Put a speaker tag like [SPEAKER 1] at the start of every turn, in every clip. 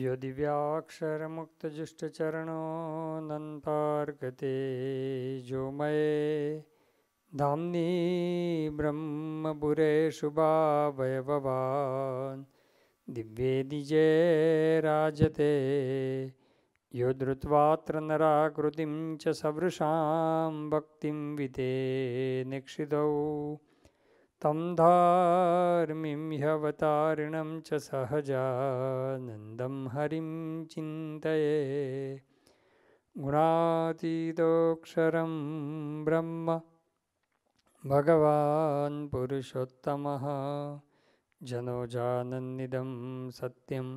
[SPEAKER 1] यो दिव्याक्षरमुक्तजुष्टचरणोऽनन्तार्गते जो मये धाम्नि ब्रह्मपुरेषु भावयभवान् दिव्ये दिजे राजते यो धृत्वात्र नराकृतिं च सवृषां भक्तिं विते निक्षितौ तं धार्मिं ह्यवतारिणं च सहजानन्दं हरिं चिन्तये गुणातीतोऽक्षरं ब्रह्म भगवान् पुरुषोत्तमः जनोजानन्निदं सत्यं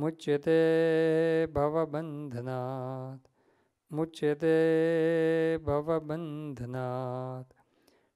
[SPEAKER 1] मुच्यते भवबन्धनात् मुच्यते भवबन्धनात्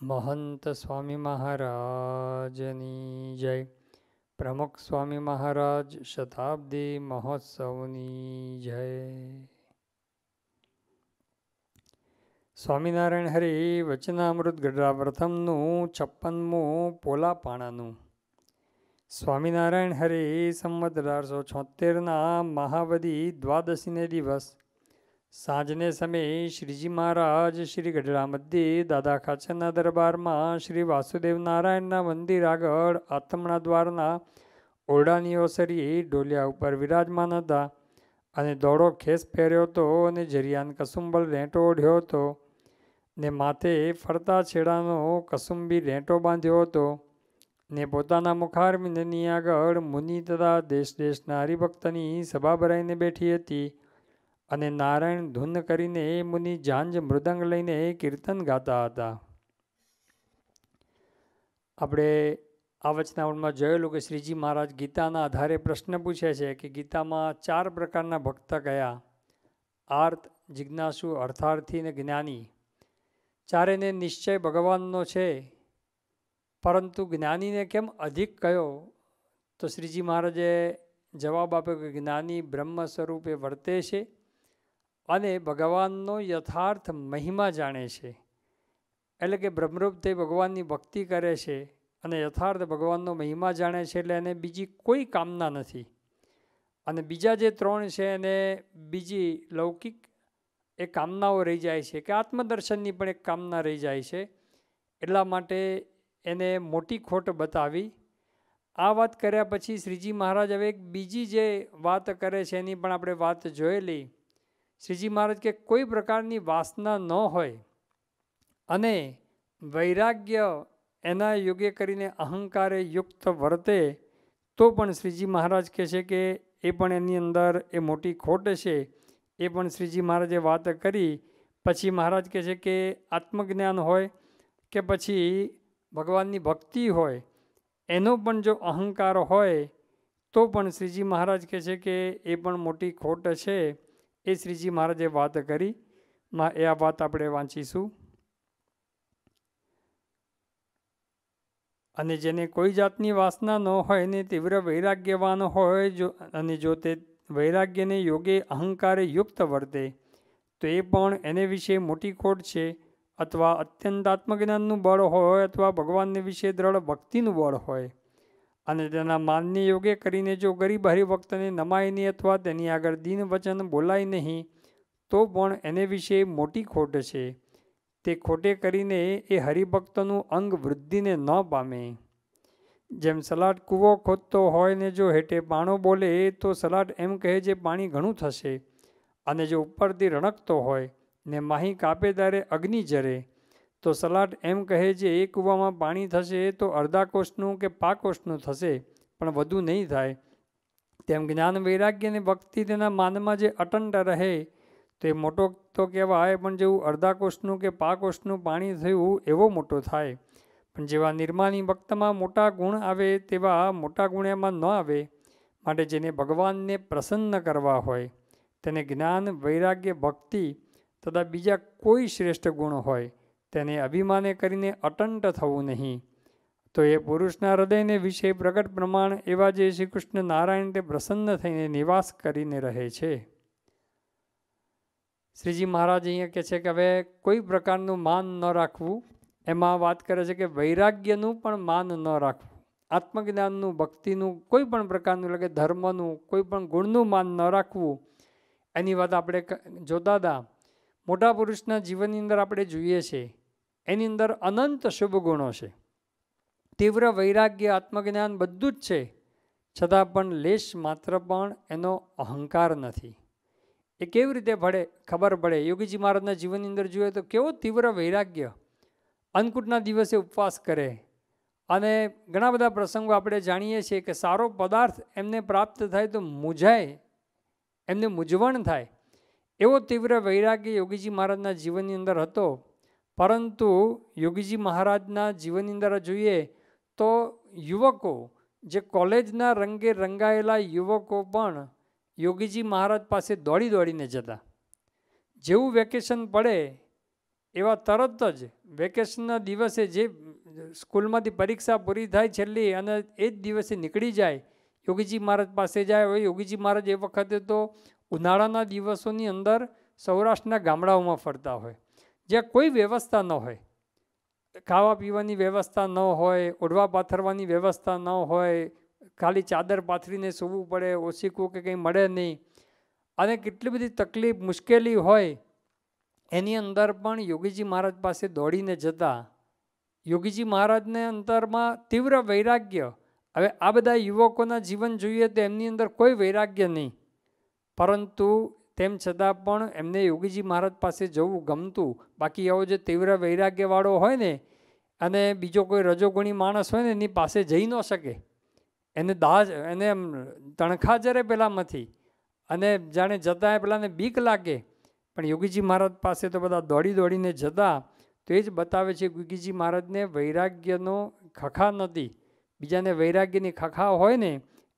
[SPEAKER 1] મહંત સ્વામી મહારાજની જય પ્રમુખ સ્વામી મહારાજ શતાબ્દી મહોત્સવની જય સ્વામિનારાયણ હરિ વચનામૃત ગઢડા પ્રથમનું છપ્પનમું પોલા પાણાનું સ્વામિનારાયણ હરિ સંમત અઢારસો છોતેરના મહાવધિ દ્વાદશીને દિવસ સાંજને સમયે શ્રીજી મહારાજ શ્રી ગઢડામધ્યે દાદા ખાચરના દરબારમાં શ્રી વાસુદેવ નારાયણના મંદિર આગળ આથમણા દ્વારના ઓરડાની ઓસરીએ ઢોલિયા ઉપર વિરાજમાન હતા અને દોડો ખેસ પહેર્યો હતો અને જરિયાન કસુંબલ રેંટો ઓઢ્યો હતો ને માથે ફરતા છેડાનો કસુંબી રેંટો બાંધ્યો હતો ને પોતાના મુખારવિંદની આગળ મુનિ તથા દેશ દેશના હરિભક્તની સભા ભરાઈને બેઠી હતી અને નારાયણ ધૂન કરીને એ મુનિ જાંજ મૃદંગ લઈને એ કીર્તન ગાતા હતા આપણે આ વચનાવણમાં જોયેલું કે શ્રીજી મહારાજ ગીતાના આધારે પ્રશ્ન પૂછે છે કે ગીતામાં ચાર પ્રકારના ભક્ત કયા આર્ત જિજ્ઞાસુ અર્થાર્થી ને જ્ઞાની ચારેને નિશ્ચય ભગવાનનો છે પરંતુ જ્ઞાનીને કેમ અધિક કયો તો શ્રીજી મહારાજે જવાબ આપ્યો કે જ્ઞાની બ્રહ્મ સ્વરૂપે વર્તે છે અને ભગવાનનો યથાર્થ મહિમા જાણે છે એટલે કે બ્રહ્મરૂપ તે ભગવાનની ભક્તિ કરે છે અને યથાર્થ ભગવાનનો મહિમા જાણે છે એટલે એને બીજી કોઈ કામના નથી અને બીજા જે ત્રણ છે એને બીજી લૌકિક એ કામનાઓ રહી જાય છે કે આત્મદર્શનની પણ એક કામના રહી જાય છે એટલા માટે એને મોટી ખોટ બતાવી આ વાત કર્યા પછી શ્રીજી મહારાજ હવે એક બીજી જે વાત કરે છે એની પણ આપણે વાત જોયેલી શ્રીજી મહારાજ કે કોઈ પ્રકારની વાસના ન હોય અને વૈરાગ્ય એના યોગ્ય કરીને અહંકારે યુક્ત વર્તે તો પણ શ્રીજી મહારાજ કહે છે કે એ પણ એની અંદર એ મોટી ખોટ છે એ પણ શ્રીજી મહારાજે વાત કરી પછી મહારાજ કહે છે કે આત્મજ્ઞાન હોય કે પછી ભગવાનની ભક્તિ હોય એનો પણ જો અહંકાર હોય તો પણ શ્રીજી મહારાજ કહે છે કે એ પણ મોટી ખોટ છે એ શ્રીજી મહારાજે વાત કરી માં એ આ વાત આપણે વાંચીશું અને જેને કોઈ જાતની વાસના ન હોય અને તીવ્ર વૈરાગ્યવાન હોય જો અને જો તે વૈરાગ્યને યોગે અહંકારે યુક્ત વર્તે તો એ પણ એને વિશે મોટી ખોટ છે અથવા અત્યંત આત્મજ્ઞાનનું બળ હોય અથવા ભગવાનને વિશે દ્રઢ ભક્તિનું બળ હોય અને તેના માનને યોગે કરીને જો ગરીબ હરિભક્તને નમાય નહીં અથવા તેની આગળ દિન વચન બોલાય નહીં તો પણ એને વિશે મોટી ખોટ છે તે ખોટે કરીને એ હરિભક્તનું અંગ વૃદ્ધિને ન પામે જેમ સલાડ કૂવો ખોદતો હોય ને જો હેઠે પાણો બોલે તો સલાડ એમ કહે છે પાણી ઘણું થશે અને જો ઉપરથી રણકતો હોય ને માહી કાપે ત્યારે અગ્નિ જરે તો સલાટ એમ કહે છે એક કૂવામાં પાણી થશે તો અડધા કોષનું કે પા કોષનું થશે પણ વધુ નહીં થાય તેમ જ્ઞાન વૈરાગ્ય અને ભક્તિ તેના માનમાં જે અટંટ રહે તે મોટો તો કહેવાય પણ જેવું અડધા કોષનું કે પા કોષનું પાણી થયું એવો મોટો થાય પણ જેવા નિર્માની ભક્તમાં મોટા ગુણ આવે તેવા મોટા ગુણ એમાં ન આવે માટે જેને ભગવાનને પ્રસન્ન કરવા હોય તેને જ્ઞાન વૈરાગ્ય ભક્તિ તથા બીજા કોઈ શ્રેષ્ઠ ગુણ હોય તેને અભિમાને કરીને અટંટ થવું નહીં તો એ પુરુષના હૃદયને વિશે પ્રગટ પ્રમાણ એવા જે શ્રી કૃષ્ણ નારાયણ તે પ્રસન્ન થઈને નિવાસ કરીને રહે છે શ્રીજી મહારાજ અહીંયા કહે છે કે હવે કોઈ પ્રકારનું માન ન રાખવું એમાં વાત કરે છે કે વૈરાગ્યનું પણ માન ન રાખવું આત્મજ્ઞાનનું ભક્તિનું કોઈ પણ પ્રકારનું એટલે કે ધર્મનું કોઈ પણ ગુણનું માન ન રાખવું એની વાત આપણે જોતા હતા મોટા પુરુષના જીવનની અંદર આપણે જોઈએ છીએ એની અંદર અનંત શુભ ગુણો છે તીવ્ર વૈરાગ્ય આત્મજ્ઞાન બધું જ છે છતાં પણ લેશ માત્ર પણ એનો અહંકાર નથી એ કેવી રીતે ભળે ખબર પડે યોગીજી મહારાજના જીવનની અંદર જોઈએ તો કેવો તીવ્ર વૈરાગ્ય અન્નકૂટના દિવસે ઉપવાસ કરે અને ઘણા બધા પ્રસંગો આપણે જાણીએ છીએ કે સારો પદાર્થ એમને પ્રાપ્ત થાય તો મૂંઝાય એમને મૂંઝવણ થાય એવો તીવ્ર વૈરાગ્ય યોગીજી મહારાજના જીવનની અંદર હતો પરંતુ યોગીજી મહારાજના જીવનની અંદર જોઈએ તો યુવકો જે કોલેજના રંગે રંગાયેલા યુવકો પણ યોગીજી મહારાજ પાસે દોડી દોડીને જતા જેવું વેકેશન પડે એવા તરત જ વેકેશનના દિવસે જે સ્કૂલમાંથી પરીક્ષા પૂરી થાય છેલ્લી અને એ જ દિવસે નીકળી જાય યોગીજી મહારાજ પાસે જાય હવે યોગીજી મહારાજ એ વખતે તો ઉનાળાના દિવસોની અંદર સૌરાષ્ટ્રના ગામડાઓમાં ફરતા હોય જ્યાં કોઈ વ્યવસ્થા ન હોય ખાવા પીવાની વ્યવસ્થા ન હોય ઓઢવા પાથરવાની વ્યવસ્થા ન હોય ખાલી ચાદર પાથરીને સૂવું પડે ઓશીકું કે કંઈ મળે નહીં અને કેટલી બધી તકલીફ મુશ્કેલી હોય એની અંદર પણ યોગીજી મહારાજ પાસે દોડીને જતા યોગીજી મહારાજને અંતરમાં તીવ્ર વૈરાગ્ય હવે આ બધા યુવકોના જીવન જોઈએ તો એમની અંદર કોઈ વૈરાગ્ય નહીં પરંતુ તેમ છતાં પણ એમને યોગીજી મહારાજ પાસે જવું ગમતું બાકી એવો જે તીવ્ર વૈરાગ્યવાળો હોય ને અને બીજો કોઈ રજોગુણી માણસ હોય ને એની પાસે જઈ ન શકે એને દાજ એને તણખા જરે નથી અને જાણે જતાં પેલાને બીક લાગે પણ યોગીજી મહારાજ પાસે તો બધા દોડી દોડીને જતા તો એ જ બતાવે છે યોગીજી મહારાજને વૈરાગ્યનો ખખા નથી બીજાને વૈરાગ્યની ખખા હોય ને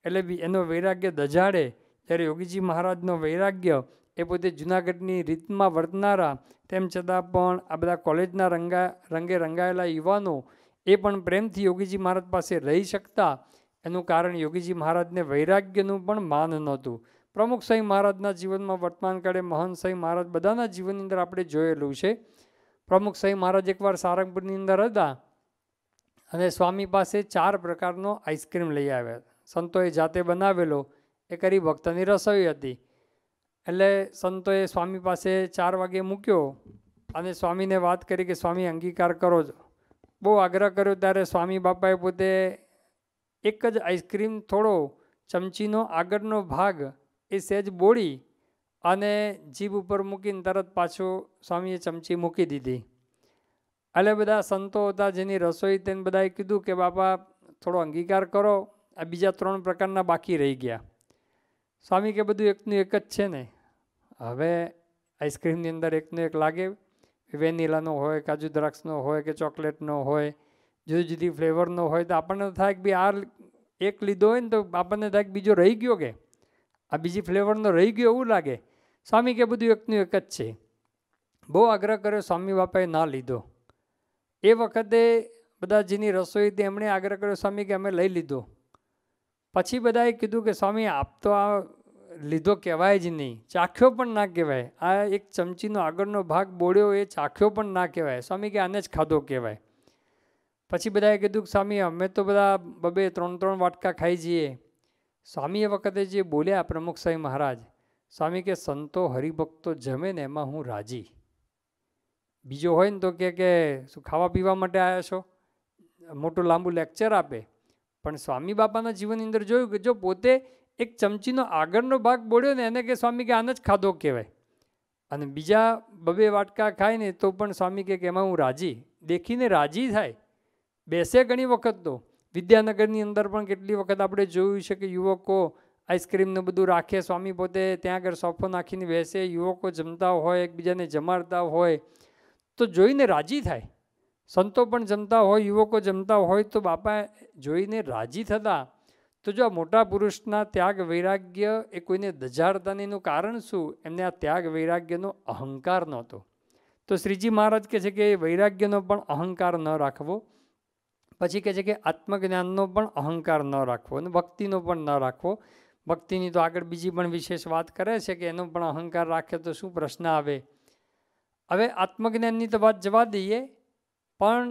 [SPEAKER 1] એટલે એનો વૈરાગ્ય દજાડે ત્યારે યોગીજી મહારાજનો વૈરાગ્ય એ પોતે જૂનાગઢની રીતમાં વર્તનારા તેમ છતાં પણ આ બધા કોલેજના રંગા રંગે રંગાયેલા યુવાનો એ પણ પ્રેમથી યોગીજી મહારાજ પાસે રહી શકતા એનું કારણ યોગીજી મહારાજને વૈરાગ્યનું પણ માન નહોતું પ્રમુખ સાંઈ મહારાજના જીવનમાં વર્તમાન કાળે મહંત સાંઈ મહારાજ બધાના જીવનની અંદર આપણે જોયેલું છે પ્રમુખ સાંઈ મહારાજ એકવાર સારંગપુરની અંદર હતા અને સ્વામી પાસે ચાર પ્રકારનો આઈસ્ક્રીમ લઈ આવ્યા સંતોએ જાતે બનાવેલો એ કરી ભક્તની રસોઈ હતી એટલે સંતોએ સ્વામી પાસે ચાર વાગે મૂક્યો અને સ્વામીને વાત કરી કે સ્વામી અંગીકાર કરો છો બહુ આગ્રહ કર્યો ત્યારે સ્વામી બાપાએ પોતે એક જ આઈસ્ક્રીમ થોડો ચમચીનો આગળનો ભાગ એ સહેજ બોળી અને જીભ ઉપર મૂકીને તરત પાછો સ્વામીએ ચમચી મૂકી દીધી એટલે બધા સંતો હતા જેની રસોઈ તેને બધાએ કીધું કે બાપા થોડો અંગીકાર કરો આ બીજા ત્રણ પ્રકારના બાકી રહી ગયા સ્વામી કે બધું એકનું એક જ છે ને હવે આઈસ્ક્રીમની અંદર એકનું એક લાગે વેનીલાનો હોય કાજુ દ્રાક્ષનો હોય કે ચોકલેટનો હોય જુદી જુદી ફ્લેવરનો હોય તો આપણને થાય કે આ એક લીધો હોય ને તો આપણને થાય કે બીજો રહી ગયો કે આ બીજી ફ્લેવરનો રહી ગયો એવું લાગે સ્વામી કે બધું એકનું એક જ છે બહુ આગ્રહ કર્યો સ્વામી બાપાએ ના લીધો એ વખતે બધા જેની રસોઈ તે એમણે આગ્રહ કર્યો સ્વામી કે અમે લઈ લીધો પછી બધાએ કીધું કે સ્વામી આપ તો આ લીધો કહેવાય જ નહીં ચાખ્યો પણ ના કહેવાય આ એક ચમચીનો આગળનો ભાગ બોળ્યો એ ચાખ્યો પણ ના કહેવાય સ્વામી કે આને જ ખાધો કહેવાય પછી બધાએ કીધું કે સ્વામી અમે તો બધા બબે ત્રણ ત્રણ વાટકા ખાઈ જઈએ સ્વામી એ વખતે જે બોલ્યા પ્રમુખ સાંઈ મહારાજ સ્વામી કે સંતો હરિભક્તો જમે ને એમાં હું રાજી બીજો હોય ને તો કે શું ખાવા પીવા માટે આવ્યા છો મોટું લાંબુ લેક્ચર આપે પણ સ્વામી બાપાના જીવનની અંદર જોયું કે જો પોતે એક ચમચીનો આગળનો ભાગ બોળ્યો ને એને કે સ્વામી કે આને જ ખાધો કહેવાય અને બીજા બબે વાટકા ખાય ને તો પણ સ્વામી કે એમાં હું રાજી દેખીને રાજી થાય બેસે ઘણી વખત તો વિદ્યાનગરની અંદર પણ કેટલી વખત આપણે જોયું છે કે યુવકો આઈસ્ક્રીમનું બધું રાખે સ્વામી પોતે ત્યાં આગળ સોફો નાખીને બેસે યુવકો જમતા હોય એકબીજાને જમાડતા હોય તો જોઈને રાજી થાય સંતો પણ જમતા હોય યુવકો જમતા હોય તો બાપા જોઈને રાજી થતા તો જો આ મોટા પુરુષના ત્યાગ વૈરાગ્ય એ કોઈને દજાડતા એનું કારણ શું એમને આ ત્યાગ વૈરાગ્યનો અહંકાર નહોતો તો શ્રીજી મહારાજ કહે છે કે વૈરાગ્યનો પણ અહંકાર ન રાખવો પછી કહે છે કે આત્મજ્ઞાનનો પણ અહંકાર ન રાખવો અને ભક્તિનો પણ ન રાખવો ભક્તિની તો આગળ બીજી પણ વિશેષ વાત કરે છે કે એનો પણ અહંકાર રાખે તો શું પ્રશ્ન આવે હવે આત્મજ્ઞાનની તો વાત જવા દઈએ પણ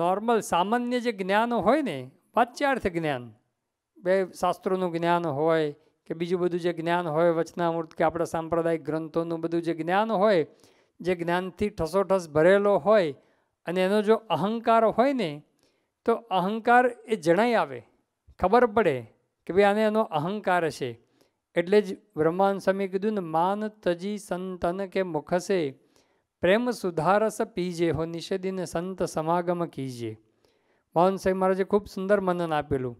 [SPEAKER 1] નોર્મલ સામાન્ય જે જ્ઞાન હોય ને વાચ્યાર્થ જ્ઞાન બે શાસ્ત્રોનું જ્ઞાન હોય કે બીજું બધું જે જ્ઞાન હોય વચનામૃત કે આપણા સાંપ્રદાયિક ગ્રંથોનું બધું જે જ્ઞાન હોય જે જ્ઞાનથી ઠસોઠસ ભરેલો હોય અને એનો જો અહંકાર હોય ને તો અહંકાર એ જણાઈ આવે ખબર પડે કે ભાઈ આને એનો અહંકાર છે એટલે જ બ્રહ્માંડ સ્વામી કીધું ને માન તજી સંતન કે મુખસે પ્રેમ સુધારસ પીજે હો નિષેધીને સંત સમાગમ કીજે મોહનસાહેબ મહારાજે ખૂબ સુંદર મનન આપેલું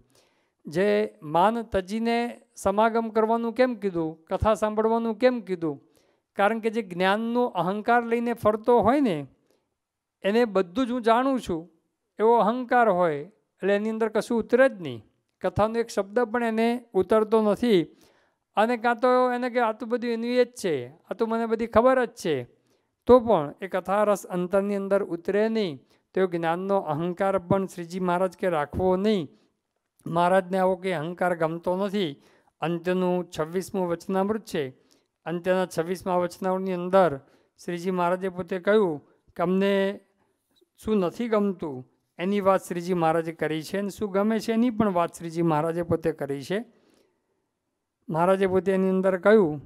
[SPEAKER 1] જે માન તજીને સમાગમ કરવાનું કેમ કીધું કથા સાંભળવાનું કેમ કીધું કારણ કે જે જ્ઞાનનો અહંકાર લઈને ફરતો હોય ને એને બધું જ હું જાણું છું એવો અહંકાર હોય એટલે એની અંદર કશું ઉતરે જ નહીં કથાનો એક શબ્દ પણ એને ઉતરતો નથી અને કાં તો એને કે આ તો બધું એની જ છે આ તો મને બધી ખબર જ છે તો પણ એ કથારસ અંતરની અંદર ઉતરે નહીં તો જ્ઞાનનો અહંકાર પણ શ્રીજી મહારાજ કે રાખવો નહીં મહારાજને આવો કે અહંકાર ગમતો નથી અંત્યનું છવ્વીસમું વચનામૃત છે અંત્યના છવ્વીસમાં વચનામૃતની અંદર શ્રીજી મહારાજે પોતે કહ્યું કે અમને શું નથી ગમતું એની વાત શ્રીજી મહારાજે કરી છે અને શું ગમે છે એની પણ વાત શ્રીજી મહારાજે પોતે કરી છે મહારાજે પોતે એની અંદર કહ્યું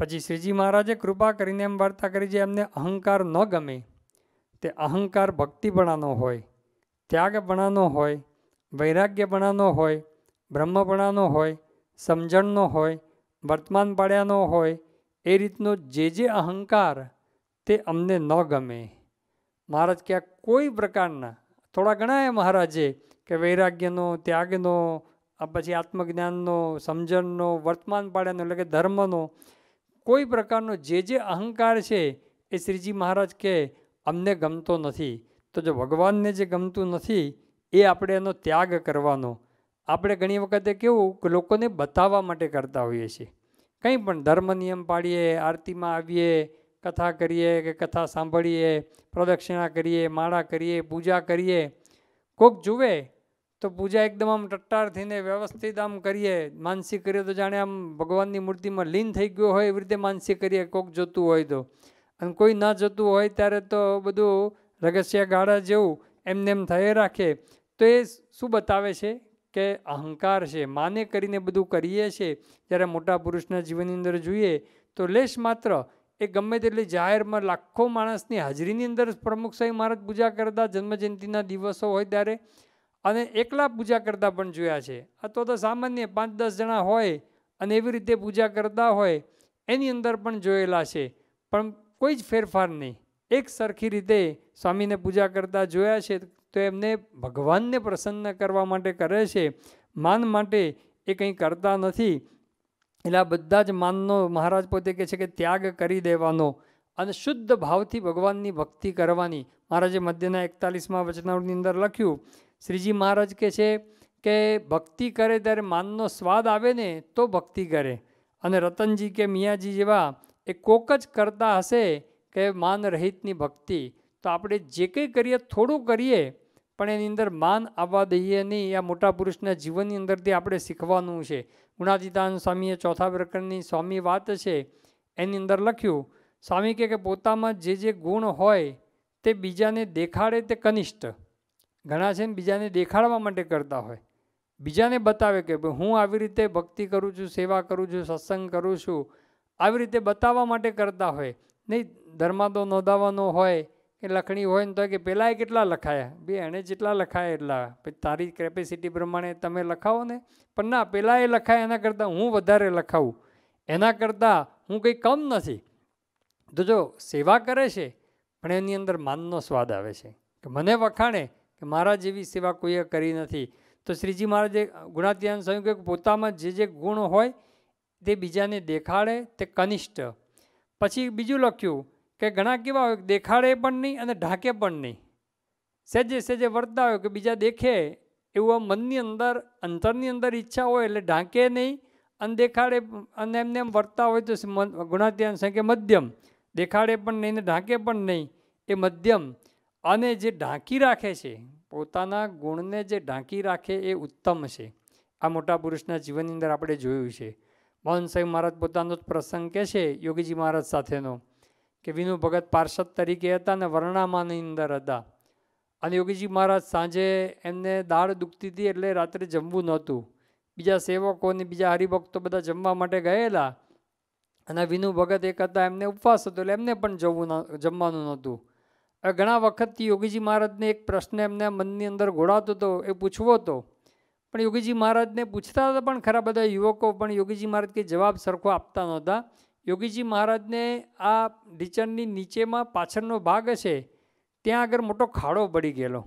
[SPEAKER 1] પછી શ્રીજી મહારાજે કૃપા કરીને એમ વાર્તા કરી જે એમને અહંકાર ન ગમે તે અહંકાર ભક્તિપણાનો હોય ત્યાગપણાનો હોય વૈરાગ્યપણાનો હોય બ્રહ્મપણાનો હોય સમજણનો હોય વર્તમાન પાડ્યાનો હોય એ રીતનો જે જે અહંકાર તે અમને ન ગમે મહારાજ કે કોઈ પ્રકારના થોડા ઘણા એ મહારાજે કે વૈરાગ્યનો ત્યાગનો પછી આત્મજ્ઞાનનો સમજણનો વર્તમાન પાડ્યાનો એટલે કે ધર્મનો કોઈ પ્રકારનો જે જે અહંકાર છે એ શ્રીજી મહારાજ કહે અમને ગમતો નથી તો જો ભગવાનને જે ગમતું નથી એ આપણે એનો ત્યાગ કરવાનો આપણે ઘણી વખતે કેવું કે લોકોને બતાવવા માટે કરતા હોઈએ છીએ કંઈ પણ ધર્મ નિયમ પાડીએ આરતીમાં આવીએ કથા કરીએ કે કથા સાંભળીએ પ્રદક્ષિણા કરીએ માળા કરીએ પૂજા કરીએ કોક જુએ તો પૂજા એકદમ આમ ટટ્ટાર થઈને વ્યવસ્થિત આમ કરીએ માનસી કરીએ તો જાણે આમ ભગવાનની મૂર્તિમાં લીન થઈ ગયો હોય એવી રીતે માનસી કરીએ કોક જોતું હોય તો અને કોઈ ના જતું હોય ત્યારે તો બધું રગસ્યા ગાળા જેવું એમને એમ થઈ રાખે તો એ શું બતાવે છે કે અહંકાર છે માને કરીને બધું કરીએ છીએ જ્યારે મોટા પુરુષના જીવનની અંદર જોઈએ તો લેશ માત્ર એ ગમે તેટલી જાહેરમાં લાખો માણસની હાજરીની અંદર પ્રમુખ સાહેબ મહારાજ પૂજા કરતા જન્મજયંતિના દિવસો હોય ત્યારે અને એકલા પૂજા કરતા પણ જોયા છે અથવા તો સામાન્ય પાંચ દસ જણા હોય અને એવી રીતે પૂજા કરતા હોય એની અંદર પણ જોયેલા છે પણ કોઈ જ ફેરફાર નહીં એક સરખી રીતે સ્વામીને પૂજા કરતા જોયા છે તો એમને ભગવાનને પ્રસન્ન કરવા માટે કરે છે માન માટે એ કંઈ કરતા નથી એટલે આ બધા જ માનનો મહારાજ પોતે કહે છે કે ત્યાગ કરી દેવાનો અને શુદ્ધ ભાવથી ભગવાનની ભક્તિ કરવાની મહારાજે મધ્યના એકતાલીસમાં વચનાવળની અંદર લખ્યું શ્રીજી મહારાજ કે છે કે ભક્તિ કરે ત્યારે માનનો સ્વાદ આવે ને તો ભક્તિ કરે અને રતનજી કે મિયાજી જેવા એ કોક જ કરતા હશે કે માન રહિતની ભક્તિ તો આપણે જે કંઈ કરીએ થોડું કરીએ પણ એની અંદર માન આવવા દઈએ નહીં આ મોટા પુરુષના જીવનની અંદરથી આપણે શીખવાનું છે ગુણાતીતાન સ્વામીએ ચોથા પ્રકરણની સ્વામી વાત છે એની અંદર લખ્યું સ્વામી કે પોતામાં જે જે ગુણ હોય તે બીજાને દેખાડે તે કનિષ્ઠ ઘણા છે ને બીજાને દેખાડવા માટે કરતા હોય બીજાને બતાવે કે હું આવી રીતે ભક્તિ કરું છું સેવા કરું છું સત્સંગ કરું છું આવી રીતે બતાવવા માટે કરતા હોય નહીં ધર્માદો નોંધાવવાનો હોય કે લખણી હોય ને તો કે પહેલાંય કેટલા લખાયા બે એણે જેટલા લખાયા એટલા પછી તારી કેપેસિટી પ્રમાણે તમે લખાવો ને પણ ના પહેલાં એ લખાય એના કરતાં હું વધારે લખાવું એના કરતાં હું કંઈ કમ નથી તો જો સેવા કરે છે પણ એની અંદર માનનો સ્વાદ આવે છે કે મને વખાણે કે મારા જેવી સેવા કોઈએ કરી નથી તો શ્રીજી મહારાજે ગુણાધ્યાન સ્વામી કે પોતામાં જે જે ગુણ હોય તે બીજાને દેખાડે તે કનિષ્ઠ પછી બીજું લખ્યું કે ઘણા કેવા હોય દેખાડે પણ નહીં અને ઢાંકે પણ નહીં સહેજે સહેજે વર્તા હોય કે બીજા દેખે એવું આ મનની અંદર અંતરની અંદર ઈચ્છા હોય એટલે ઢાંકે નહીં અને દેખાડે અને એમને એમ વર્તા હોય તો ગુણાધ્યાન સંખ્યા મધ્યમ દેખાડે પણ નહીં ને ઢાંકે પણ નહીં એ મધ્યમ અને જે ઢાંકી રાખે છે પોતાના ગુણને જે ઢાંકી રાખે એ ઉત્તમ છે આ મોટા પુરુષના જીવનની અંદર આપણે જોયું છે મોહન મહારાજ પોતાનો જ પ્રસંગ કે છે યોગીજી મહારાજ સાથેનો કે વિનુ ભગત પાર્ષદ તરીકે હતા અને વર્ણામાની અંદર હતા અને યોગીજી મહારાજ સાંજે એમને દાળ દુખતી હતી એટલે રાત્રે જમવું નહોતું બીજા સેવકો અને બીજા હરિભક્તો બધા જમવા માટે ગયેલા અને વિનુ ભગત એક હતા એમને ઉપવાસ હતો એટલે એમને પણ જવું જમવાનું નહોતું ઘણા વખતથી યોગીજી મહારાજને એક પ્રશ્ન એમને મનની અંદર ઘોળાતો હતો એ પૂછવો હતો પણ યોગીજી મહારાજને પૂછતા હતા પણ ખરા બધા યુવકો પણ યોગીજી મહારાજ કે જવાબ સરખો આપતા નહોતા યોગીજી મહારાજને આ ઢીચણની નીચેમાં પાછળનો ભાગ છે ત્યાં આગળ મોટો ખાડો પડી ગયેલો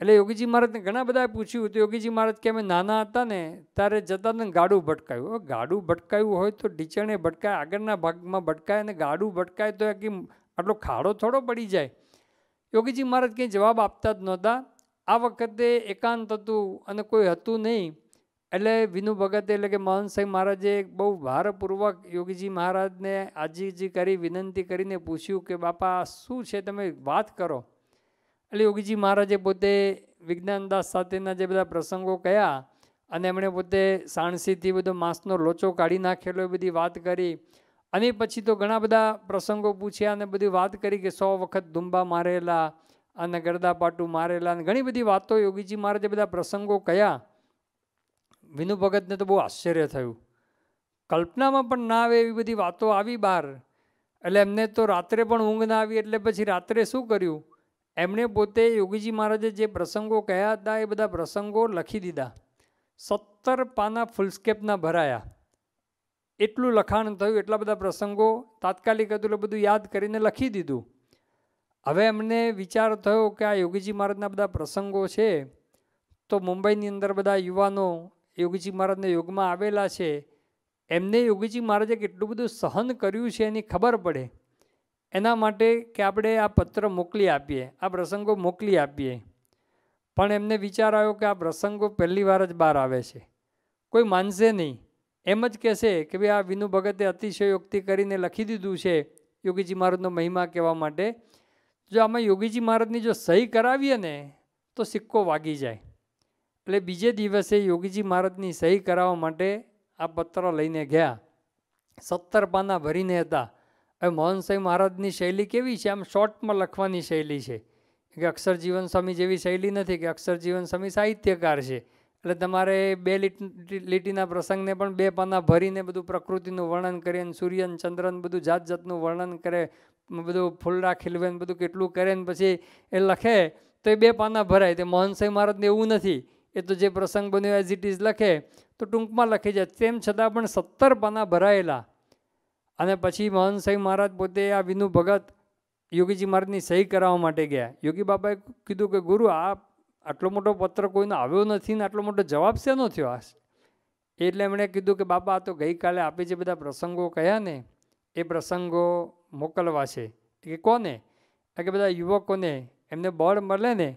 [SPEAKER 1] એટલે યોગીજી મહારાજને ઘણા બધાએ પૂછ્યું તો યોગીજી મહારાજ કે અમે નાના હતા ને ત્યારે જતા ને ગાડું ભટકાયું ગાડું ભટકાયું હોય તો ઢીચણે ભટકાય આગળના ભાગમાં ભટકાય અને ગાડું ભટકાય તો આખી આટલો ખાડો થોડો પડી જાય યોગીજી મહારાજ કંઈ જવાબ આપતા જ નહોતા આ વખતે એકાંત હતું અને કોઈ હતું નહીં એટલે વિનુ ભગતે એટલે કે મહંત સાહેબ મહારાજે બહુ ભારપૂર્વક યોગીજી મહારાજને આજીજી કરી વિનંતી કરીને પૂછ્યું કે બાપા શું છે તમે વાત કરો એટલે યોગીજી મહારાજે પોતે વિજ્ઞાનદાસ સાથેના જે બધા પ્રસંગો કયા અને એમણે પોતે સાણસીથી બધો માંસનો લોચો કાઢી નાખેલો એ બધી વાત કરી અને પછી તો ઘણા બધા પ્રસંગો પૂછ્યા અને બધી વાત કરી કે સો વખત ધુંબા મારેલા અને ગરદાપાટું મારેલા અને ઘણી બધી વાતો યોગીજી મહારાજે બધા પ્રસંગો કયા વિનુ ભગતને તો બહુ આશ્ચર્ય થયું કલ્પનામાં પણ ના આવે એવી બધી વાતો આવી બહાર એટલે એમને તો રાત્રે પણ ઊંઘ ના આવી એટલે પછી રાત્રે શું કર્યું એમણે પોતે યોગીજી મહારાજે જે પ્રસંગો કહ્યા હતા એ બધા પ્રસંગો લખી દીધા સત્તર પાના ફૂલસ્કેપના ભરાયા એટલું લખાણ થયું એટલા બધા પ્રસંગો તાત્કાલિક હતું એટલે બધું યાદ કરીને લખી દીધું હવે એમને વિચાર થયો કે આ યોગીજી મહારાજના બધા પ્રસંગો છે તો મુંબઈની અંદર બધા યુવાનો યોગીજી મહારાજના યોગમાં આવેલા છે એમને યોગીજી મહારાજે કેટલું બધું સહન કર્યું છે એની ખબર પડે એના માટે કે આપણે આ પત્ર મોકલી આપીએ આ પ્રસંગો મોકલી આપીએ પણ એમને વિચાર આવ્યો કે આ પ્રસંગો પહેલી વાર જ બહાર આવે છે કોઈ માનશે નહીં એમ જ કહેશે કે ભાઈ આ વિનુ ભગતે અતિશયોક્તિ કરીને લખી દીધું છે યોગીજી મહારાજનો મહિમા કહેવા માટે જો આમાં યોગીજી મહારાજની જો સહી કરાવીએ ને તો સિક્કો વાગી જાય એટલે બીજે દિવસે યોગીજી મહારાજની સહી કરાવવા માટે આ પત્ર લઈને ગયા સત્તર પાના ભરીને હતા હવે મોહનસાઈ મહારાજની શૈલી કેવી છે આમ શોર્ટમાં લખવાની શૈલી છે કે અક્ષરજીવન સ્વામી જેવી શૈલી નથી કે અક્ષરજીવન સ્વામી સાહિત્યકાર છે એટલે તમારે બે લીટીના પ્રસંગને પણ બે પાના ભરીને બધું પ્રકૃતિનું વર્ણન કરીએ અને સૂર્યન ચંદ્રન બધું જાત જાતનું વર્ણન કરે બધું ફૂલડા ખીલવે ને બધું કેટલું કરે ને પછી એ લખે તો એ બે પાના ભરાય તે મોહનસિંહ મહારાજને એવું નથી એ તો જે પ્રસંગ બન્યો એઝ ઇટ ઇઝ લખે તો ટૂંકમાં લખી જાય તેમ છતાં પણ સત્તર પાના ભરાયેલા અને પછી મોહનસિંહ મહારાજ પોતે આ વિનુ ભગત યોગીજી મહારાજની સહી કરાવવા માટે ગયા યોગી બાબાએ કીધું કે ગુરુ આ આટલો મોટો પત્ર કોઈનો આવ્યો નથી ને આટલો મોટો જવાબ શેનો થયો આ એટલે એમણે કીધું કે બાપા આ તો ગઈકાલે આપે જે બધા પ્રસંગો કયા ને એ પ્રસંગો મોકલવા છે કે કોને કે બધા યુવકોને એમને બળ મળે ને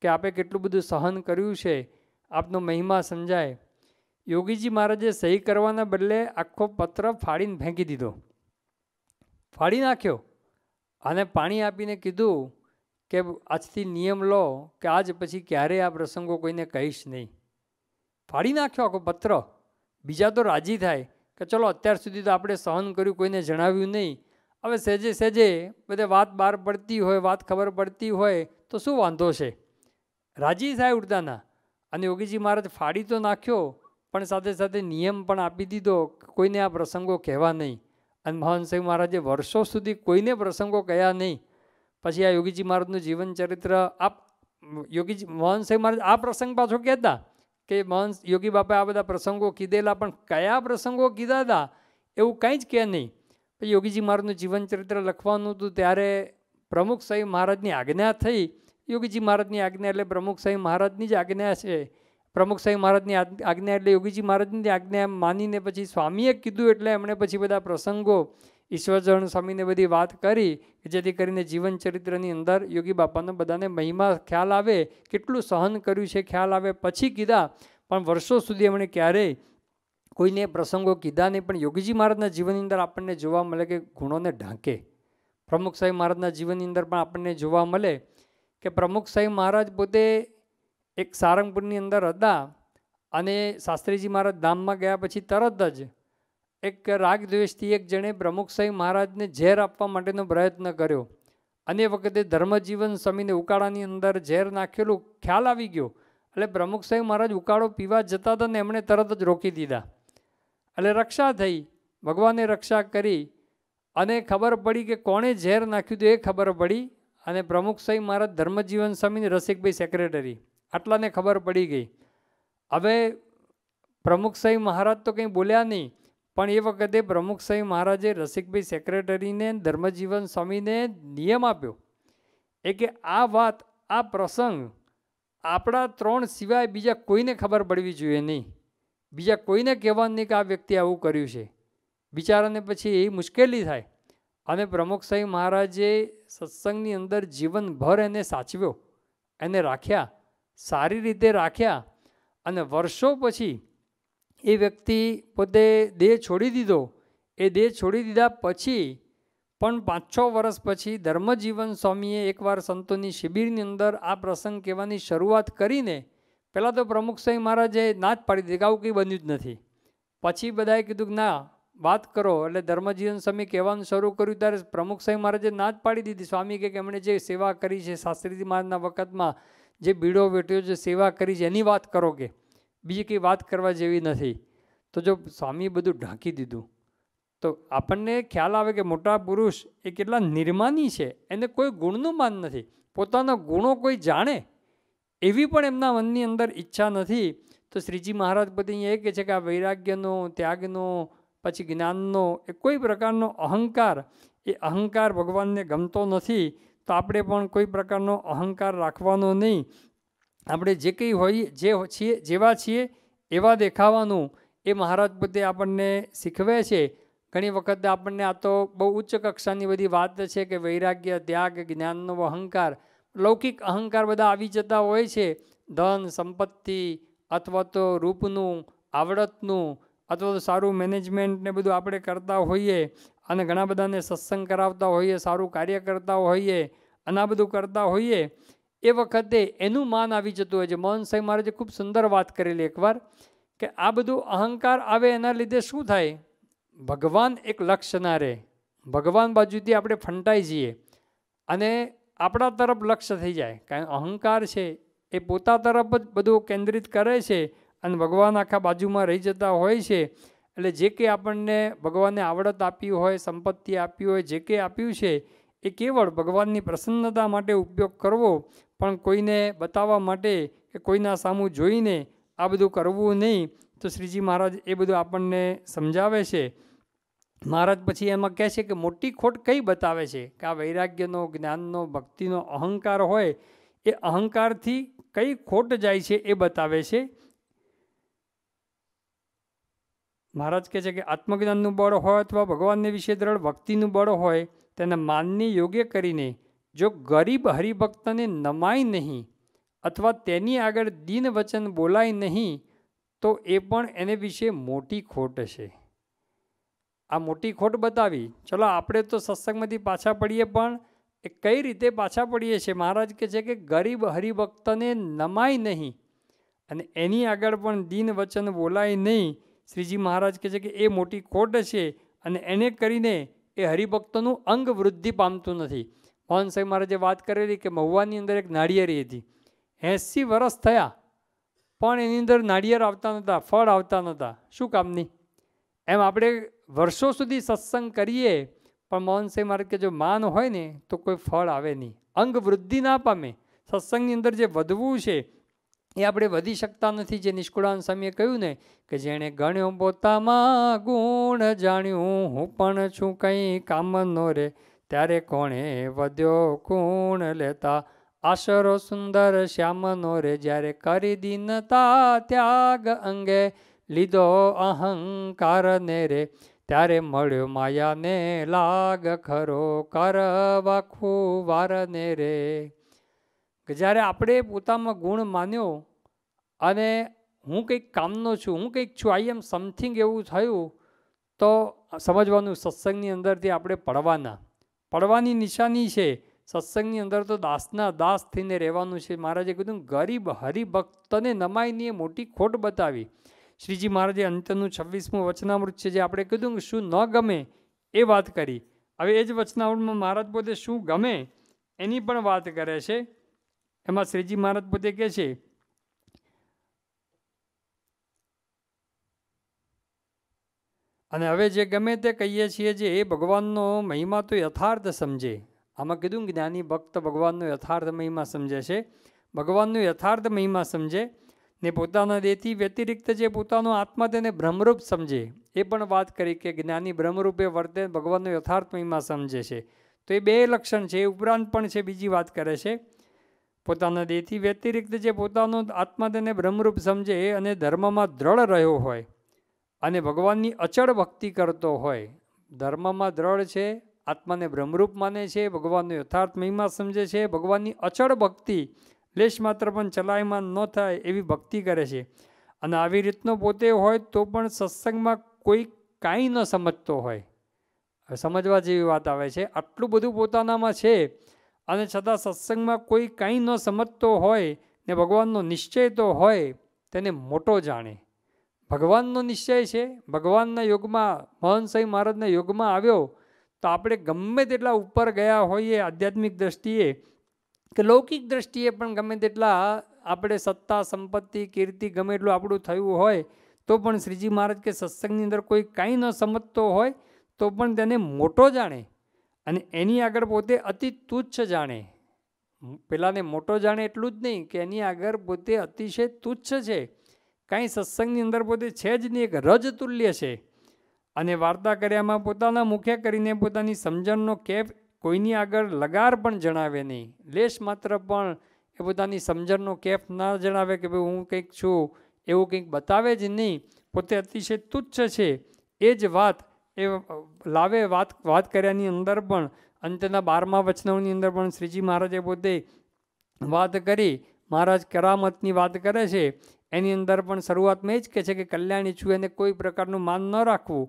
[SPEAKER 1] કે આપે કેટલું બધું સહન કર્યું છે આપનો મહિમા સમજાય યોગીજી મહારાજે સહી કરવાના બદલે આખો પત્ર ફાડીને ફેંકી દીધો ફાડી નાખ્યો અને પાણી આપીને કીધું કે આજથી નિયમ લો કે આજ પછી ક્યારેય આ પ્રસંગો કોઈને કહીશ નહીં ફાડી નાખ્યો આખો પત્ર બીજા તો રાજી થાય કે ચલો અત્યાર સુધી તો આપણે સહન કર્યું કોઈને જણાવ્યું નહીં હવે સહેજે સહેજે બધે વાત બહાર પડતી હોય વાત ખબર પડતી હોય તો શું વાંધો છે રાજી થાય ઉડતાના અને યોગીજી મહારાજ ફાડી તો નાખ્યો પણ સાથે સાથે નિયમ પણ આપી દીધો કોઈને આ પ્રસંગો કહેવા નહીં અને મહાન મહારાજે વર્ષો સુધી કોઈને પ્રસંગો કહ્યા નહીં પછી આ યોગીજી મહારાજનું જીવન ચરિત્ર આ યોગીજી મોહનસિંહ મહારાજ આ પ્રસંગ પાછો કહેતા કે મોહન યોગી બાપા આ બધા પ્રસંગો કીધેલા પણ કયા પ્રસંગો કીધા હતા એવું કંઈ જ કહે નહીં પછી યોગીજી મહારાજનું જીવન ચરિત્ર લખવાનું હતું ત્યારે પ્રમુખ સાહેબ મહારાજની આજ્ઞા થઈ યોગીજી મહારાજની આજ્ઞા એટલે પ્રમુખ સાહેબ મહારાજની જ આજ્ઞા છે પ્રમુખ સાહેબ મહારાજની આજ્ઞા એટલે યોગીજી મહારાજની આજ્ઞા માનીને પછી સ્વામીએ કીધું એટલે એમણે પછી બધા પ્રસંગો ઈશ્વરચરણ સ્વામીને બધી વાત કરી કે જેથી કરીને જીવન ચરિત્રની અંદર યોગી બાપાનો બધાને મહિમા ખ્યાલ આવે કેટલું સહન કર્યું છે ખ્યાલ આવે પછી કીધા પણ વર્ષો સુધી એમણે ક્યારેય કોઈને પ્રસંગો કીધા નહીં પણ યોગીજી મહારાજના જીવનની અંદર આપણને જોવા મળે કે ગુણોને ઢાંકે પ્રમુખ સાહેબ મહારાજના જીવનની અંદર પણ આપણને જોવા મળે કે પ્રમુખ સાહેબ મહારાજ પોતે એક સારંગપુરની અંદર હતા અને શાસ્ત્રીજી મહારાજ ધામમાં ગયા પછી તરત જ એક રાગદ્વેષથી એક જણે પ્રમુખસાહી મહારાજને ઝેર આપવા માટેનો પ્રયત્ન કર્યો અને વખતે ધર્મજીવન સ્વામીને ઉકાળાની અંદર ઝેર નાખેલું ખ્યાલ આવી ગયો એટલે પ્રમુખસાહી મહારાજ ઉકાળો પીવા જતા હતા ને એમણે તરત જ રોકી દીધા એટલે રક્ષા થઈ ભગવાને રક્ષા કરી અને ખબર પડી કે કોણે ઝેર નાખ્યું હતું એ ખબર પડી અને પ્રમુખસાહી મહારાજ ધર્મજીવન સ્વામીની રસિકભાઈ સેક્રેટરી આટલાને ખબર પડી ગઈ હવે પ્રમુખસાહી મહારાજ તો કંઈ બોલ્યા નહીં પણ એ વખતે પ્રમુખ સાહેબ મહારાજે રસિકભાઈ સેક્રેટરીને ધર્મજીવન સ્વામીને નિયમ આપ્યો એ કે આ વાત આ પ્રસંગ આપણા ત્રણ સિવાય બીજા કોઈને ખબર પડવી જોઈએ નહીં બીજા કોઈને કહેવાનું નહીં કે આ વ્યક્તિ આવું કર્યું છે બિચારાને પછી એ મુશ્કેલી થાય અને પ્રમુખ સાહેબ મહારાજે સત્સંગની અંદર જીવનભર એને સાચવ્યો એને રાખ્યા સારી રીતે રાખ્યા અને વર્ષો પછી એ વ્યક્તિ પોતે દેહ છોડી દીધો એ દેહ છોડી દીધા પછી પણ પાંચ છ વર્ષ પછી ધર્મજીવન સ્વામીએ એકવાર સંતોની શિબિરની અંદર આ પ્રસંગ કહેવાની શરૂઆત કરીને પહેલાં તો પ્રમુખ સ્વામી મહારાજે ના જ પાડી દીધી આવું કંઈ બન્યું જ નથી પછી બધાએ કીધું કે ના વાત કરો એટલે ધર્મજીવન સ્વામી કહેવાનું શરૂ કર્યું ત્યારે પ્રમુખ સ્વામી મહારાજે ના જ પાડી દીધી સ્વામી કે એમણે જે સેવા કરી છે શાસ્ત્રીજી મહારાજના વખતમાં જે બીડો વેટ્યો જે સેવા કરી છે એની વાત કરો કે બીજી કંઈ વાત કરવા જેવી નથી તો જો સ્વામીએ બધું ઢાંકી દીધું તો આપણને ખ્યાલ આવે કે મોટા પુરુષ એ કેટલા નિર્માની છે એને કોઈ ગુણનું માન નથી પોતાના ગુણો કોઈ જાણે એવી પણ એમના મનની અંદર ઈચ્છા નથી તો શ્રીજી મહારાજ પતિ એ કહે છે કે આ વૈરાગ્યનો ત્યાગનો પછી જ્ઞાનનો એ કોઈ પ્રકારનો અહંકાર એ અહંકાર ભગવાનને ગમતો નથી તો આપણે પણ કોઈ પ્રકારનો અહંકાર રાખવાનો નહીં આપણે જે કંઈ હોઈએ જે છીએ જેવા છીએ એવા દેખાવાનું એ મહારાજ પોતે આપણને શીખવે છે ઘણી વખત આપણને આ તો બહુ ઉચ્ચ કક્ષાની બધી વાત છે કે વૈરાગ્ય ત્યાગ જ્ઞાનનો અહંકાર લૌકિક અહંકાર બધા આવી જતા હોય છે ધન સંપત્તિ અથવા તો રૂપનું આવડતનું અથવા તો સારું મેનેજમેન્ટને બધું આપણે કરતા હોઈએ અને ઘણા બધાને સત્સંગ કરાવતા હોઈએ સારું કાર્ય કરતા હોઈએ અને આ બધું કરતા હોઈએ એ વખતે એનું માન આવી જતું હોય છે મોહન મહારાજે ખૂબ સુંદર વાત કરેલી એકવાર કે આ બધું અહંકાર આવે એના લીધે શું થાય ભગવાન એક લક્ષ્ય ના રહે ભગવાન બાજુથી આપણે ફંટાઈ જઈએ અને આપણા તરફ લક્ષ્ય થઈ જાય કારણ અહંકાર છે એ પોતા તરફ જ બધું કેન્દ્રિત કરે છે અને ભગવાન આખા બાજુમાં રહી જતા હોય છે એટલે જે કે આપણને ભગવાને આવડત આપી હોય સંપત્તિ આપી હોય જે કંઈ આપ્યું છે એ કેવળ ભગવાનની પ્રસન્નતા માટે ઉપયોગ કરવો પણ કોઈને બતાવવા માટે કે કોઈના સામું જોઈને આ બધું કરવું નહીં તો શ્રીજી મહારાજ એ બધું આપણને સમજાવે છે મહારાજ પછી એમાં કહે છે કે મોટી ખોટ કઈ બતાવે છે કે આ વૈરાગ્યનો જ્ઞાનનો ભક્તિનો અહંકાર હોય એ અહંકારથી કઈ ખોટ જાય છે એ બતાવે છે મહારાજ કહે છે કે આત્મજ્ઞાનનું બળ હોય અથવા ભગવાનને વિશે દ્રઢ ભક્તિનું બળ હોય તેને માનની યોગ્ય કરીને જો ગરીબ હરિભક્તને નમાય નહીં અથવા તેની આગળ દિન વચન બોલાય નહીં તો એ પણ એને વિશે મોટી ખોટ હશે આ મોટી ખોટ બતાવી ચલો આપણે તો સત્સંગમાંથી પાછા પડીએ પણ એ કઈ રીતે પાછા પડીએ છીએ મહારાજ કહે છે કે ગરીબ હરિભક્તને નમાય નહીં અને એની આગળ પણ દિન વચન બોલાય નહીં શ્રીજી મહારાજ કહે છે કે એ મોટી ખોટ છે અને એને કરીને એ હરિભક્તોનું અંગ વૃદ્ધિ પામતું નથી મોહન સાહેબ મહારાજે વાત કરેલી કે મહુવાની અંદર એક નાળિયેરી હતી એંસી વરસ થયા પણ એની અંદર નાળિયેર આવતા નહોતા ફળ આવતા નહોતા શું કામની એમ આપણે વર્ષો સુધી સત્સંગ કરીએ પણ મોહન સાહેબ મહારાજ કે જો માન હોય ને તો કોઈ ફળ આવે નહીં અંગ વૃદ્ધિ ના પામે સત્સંગની અંદર જે વધવું છે એ આપણે વધી શકતા નથી જે નિષ્કુળાન સ્વામીએ કહ્યું ને કે જેણે ગણ્યો પોતામાં ગુણ જાણ્યું હું પણ છું કંઈ કામ કામનો રે ત્યારે કોણે વધ્યો કુણ લેતા આશરો સુંદર શ્યામનો રે જ્યારે કરી દીનતા ત્યાગ અંગે લીધો અહંકારને રે ત્યારે મળ્યો માયાને લાગ ખરો કરવા વારને રે કે જ્યારે આપણે પોતામાં ગુણ માન્યો અને હું કંઈક કામનો છું હું કંઈક છું આઈ એમ સમથિંગ એવું થયું તો સમજવાનું સત્સંગની અંદરથી આપણે પડવાના પડવાની નિશાની છે સત્સંગની અંદર તો દાસના દાસ થઈને રહેવાનું છે મહારાજે કીધું ગરીબ હરિભક્તને નમાઈનીએ મોટી ખોટ બતાવી શ્રીજી મહારાજે અંતનું છવ્વીસમું વચનામૃત છે જે આપણે કીધું કે શું ન ગમે એ વાત કરી હવે એ જ વચનામૃતમાં મહારાજ પોતે શું ગમે એની પણ વાત કરે છે એમાં શ્રીજી મહારાજ પોતે કહે છે અને હવે જે ગમે તે કહીએ છીએ જે એ ભગવાનનો મહિમા તો યથાર્થ સમજે આમાં કીધું જ્ઞાની ભક્ત ભગવાનનો યથાર્થ મહિમા સમજે છે ભગવાનનું યથાર્થ મહિમા સમજે ને પોતાના દેહથી વ્યતિરિક્ત જે પોતાનો આત્મા તેને ભ્રમરૂપ સમજે એ પણ વાત કરી કે જ્ઞાની ભ્રમરૂપે વર્તે ભગવાનનો યથાર્થ મહિમા સમજે છે તો એ બે લક્ષણ છે એ ઉપરાંત પણ છે બીજી વાત કરે છે પોતાના દેહથી વ્યતિરિક્ત જે પોતાનો આત્મા તેને ભ્રમરૂપ સમજે અને ધર્મમાં દ્રઢ રહ્યો હોય અને ભગવાનની અચળ ભક્તિ કરતો હોય ધર્મમાં દ્રઢ છે આત્માને બ્રહ્મરૂપ માને છે ભગવાનનો યથાર્થ મહિમા સમજે છે ભગવાનની અચળ ભક્તિ લેશ માત્ર પણ ચલાયમાન ન થાય એવી ભક્તિ કરે છે અને આવી રીતનો પોતે હોય તો પણ સત્સંગમાં કોઈ કાંઈ ન સમજતો હોય સમજવા જેવી વાત આવે છે આટલું બધું પોતાનામાં છે અને છતાં સત્સંગમાં કોઈ કાંઈ ન સમજતો હોય ને ભગવાનનો નિશ્ચય તો હોય તેને મોટો જાણે ભગવાનનો નિશ્ચય છે ભગવાનના યોગમાં મહંત મહારાજના યોગમાં આવ્યો તો આપણે ગમે તેટલા ઉપર ગયા હોઈએ આધ્યાત્મિક દ્રષ્ટિએ કે લૌકિક દ્રષ્ટિએ પણ ગમે તેટલા આપણે સત્તા સંપત્તિ કીર્તિ ગમે એટલું આપણું થયું હોય તો પણ શ્રીજી મહારાજ કે સત્સંગની અંદર કોઈ કાંઈ ન સમજતો હોય તો પણ તેને મોટો જાણે અને એની આગળ પોતે અતિ તુચ્છ જાણે પેલાને મોટો જાણે એટલું જ નહીં કે એની આગળ પોતે અતિશય તુચ્છ છે કાંઈ સત્સંગની અંદર પોતે છે જ નહીં એક રજ તુલ્ય છે અને વાર્તા કર્યામાં પોતાના મુખે કરીને પોતાની સમજણનો કેપ કોઈની આગળ લગાર પણ જણાવે નહીં લેશ માત્ર પણ એ પોતાની સમજણનો કેફ ના જણાવે કે ભાઈ હું કંઈક છું એવું કંઈક બતાવે જ નહીં પોતે અતિશય તુચ્છ છે એ જ વાત એ લાવે વાત વાત કર્યાની અંદર પણ અંતના બારમા વચનોની અંદર પણ શ્રીજી મહારાજે પોતે વાત કરી મહારાજ કરામતની વાત કરે છે એની અંદર પણ શરૂઆતમાં એ જ કહે છે કે કલ્યાણ ઈચ્છું એને કોઈ પ્રકારનું માન ન રાખવું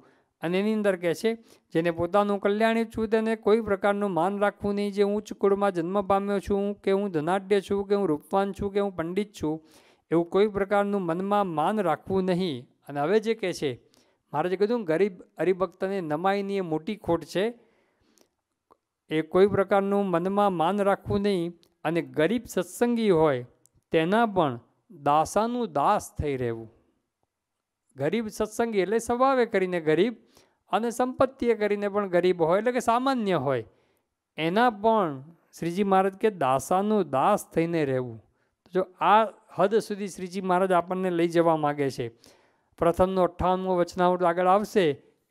[SPEAKER 1] અને એની અંદર કહે છે જેને પોતાનું કલ્યાણ ઈચ્છું તેને કોઈ પ્રકારનું માન રાખવું નહીં જે ઉચ્ચ કુળમાં જન્મ પામ્યો છું કે હું ધનાઢ્ય છું કે હું રૂપવાન છું કે હું પંડિત છું એવું કોઈ પ્રકારનું મનમાં માન રાખવું નહીં અને હવે જે કહે છે મારે જે કીધું ગરીબ હરિભક્તને નમાઈની એ મોટી ખોટ છે એ કોઈ પ્રકારનું મનમાં માન રાખવું નહીં અને ગરીબ સત્સંગી હોય તેના પણ દાસાનું દાસ થઈ રહેવું ગરીબ સત્સંગી એટલે સ્વભાવે કરીને ગરીબ અને સંપત્તિએ કરીને પણ ગરીબ હોય એટલે કે સામાન્ય હોય એના પણ શ્રીજી મહારાજ કે દાસાનું દાસ થઈને રહેવું જો આ હદ સુધી શ્રીજી મહારાજ આપણને લઈ જવા માગે છે પ્રથમનો અઠ્ઠાણું વચનાવટ આગળ આવશે